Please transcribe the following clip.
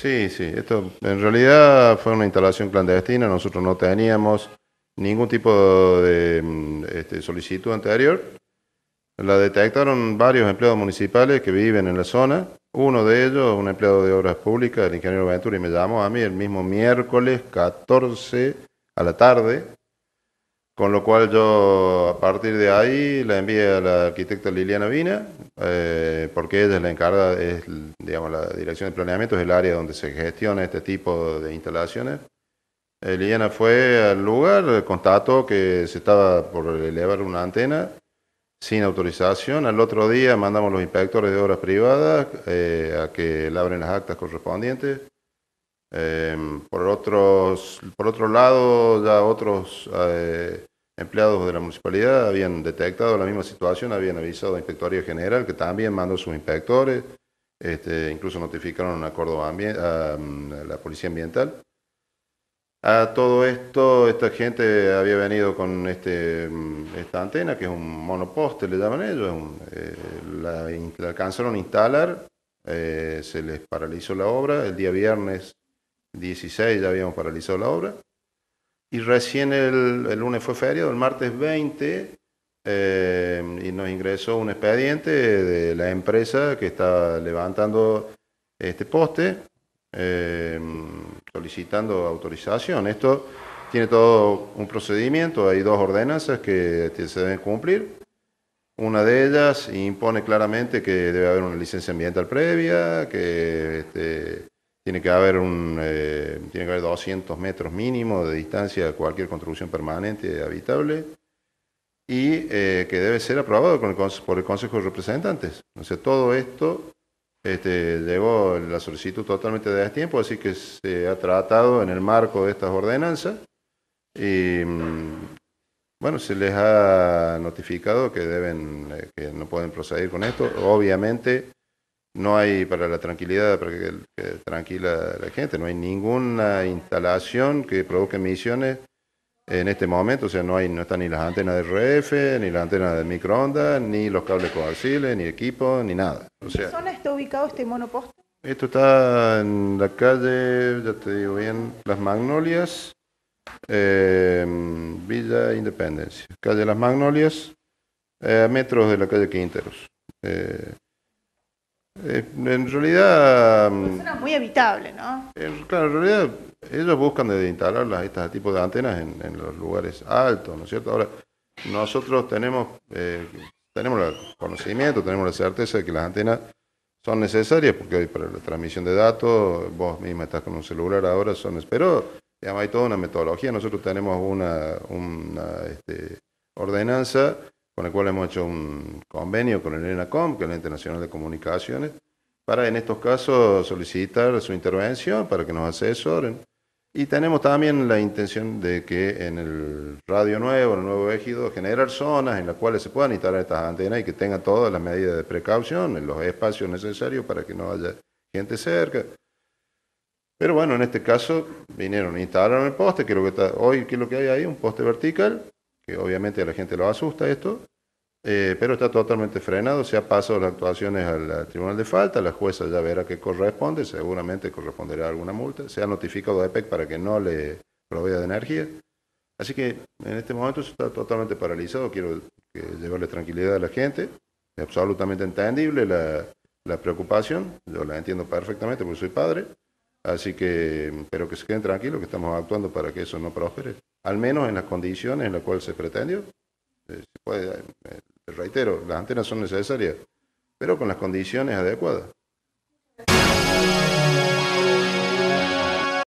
Sí, sí, esto en realidad fue una instalación clandestina, nosotros no teníamos ningún tipo de mm, este, solicitud anterior. La detectaron varios empleados municipales que viven en la zona, uno de ellos, un empleado de obras públicas, el ingeniero Ventura, y me llamó a mí el mismo miércoles 14 a la tarde, con lo cual yo a partir de ahí la envié a la arquitecta Liliana Vina, eh, porque ella es la encarga es, digamos, la dirección de planeamiento es el área donde se gestiona este tipo de instalaciones. Eh, Liliana fue al lugar, contacto que se estaba por elevar una antena sin autorización. Al otro día mandamos los inspectores de obras privadas eh, a que abren las actas correspondientes. por, otros, por otro lado, ya otros empleados de la municipalidad habían detectado la misma situación, habían avisado a la Inspectoría General, que también mandó sus inspectores, este, incluso notificaron a Córdoba mm, a la Policía Ambiental. A todo esto, esta gente había venido con este, mm, esta antena, que es un monoposte, le llaman ellos, eh, la, alcanzaron a instalar, eh, se les paralizó la obra, el día viernes 16 ya habíamos paralizado la obra, y recién el, lunes fue feriado, el martes 20, eh, y nos ingresó un expediente de la empresa que está levantando este poste, eh, solicitando autorización. Esto tiene todo un procedimiento, hay dos ordenanzas que se deben cumplir. Una de ellas impone claramente que debe haber una licencia ambiental previa, que este, tiene que haber, un, 200 eh, metros mínimo de distancia a cualquier construcción permanente habitable y eh, que debe ser aprobado por el Consejo de Representantes. O todo esto este, la solicitud totalmente de tiempo, así que se ha tratado en el marco de estas ordenanzas y mm, bueno, se les ha notificado que deben, eh, que no pueden proceder con esto. Obviamente no hay para la tranquilidad, para que, tranquila la gente, no hay ninguna instalación que provoque emisiones en este momento, o sea, no hay, no están ni las antenas de RF, ni las antenas de microondas, ni los cables coaxiles, ni equipos, ni nada. ¿En qué zona está ubicado este monoposto? Esto está en la calle, ya te digo bien, Las Magnolias, em, Villa Independencia. Calle Las Magnolias, a eh, metros de la calle Quinteros. Eh, eh, en realidad... una pues mm, muy evitable, ¿no? claro, en realidad ellos buscan de instalar las, este tipo de antenas en, los lugares altos, ¿no es cierto? Ahora, nosotros tenemos, eh, tenemos el conocimiento, tenemos la certeza de que las antenas son necesarias porque hoy para la transmisión de datos, vos misma estás con un celular ahora, son... Pero, hay toda una metodología. Nosotros tenemos una, una este, ordenanza con el cual hemos hecho un convenio con el ENACOM, que es la Internacional de Comunicaciones, para en estos casos solicitar su intervención, para que nos asesoren. Y tenemos también la intención de que en el radio nuevo, en el nuevo ejido, generar zonas en las cuales se puedan instalar estas antenas y que tengan todas las medidas de precaución, en los espacios necesarios para que no haya gente cerca. Pero bueno, en este caso vinieron, instalaron el poste, que, lo que hoy que lo que hay ahí, un poste vertical, que obviamente a la gente lo asusta esto, eh, pero está totalmente frenado, se ha pasado las actuaciones al, Tribunal de Falta, la jueza ya verá qué corresponde, seguramente corresponderá alguna multa, se ha notificado a EPEC para que no le provea de energía, así que en este momento está totalmente paralizado, quiero llevarle tranquilidad a la gente, es absolutamente entendible la, la preocupación, yo la entiendo perfectamente porque soy padre, así que, pero que se queden tranquilos que estamos actuando para que eso no prospere, al menos en las condiciones en las cuales se pretendió. Eh, eh, eh, reitero, las antenas son necesarias, pero con las condiciones adecuadas.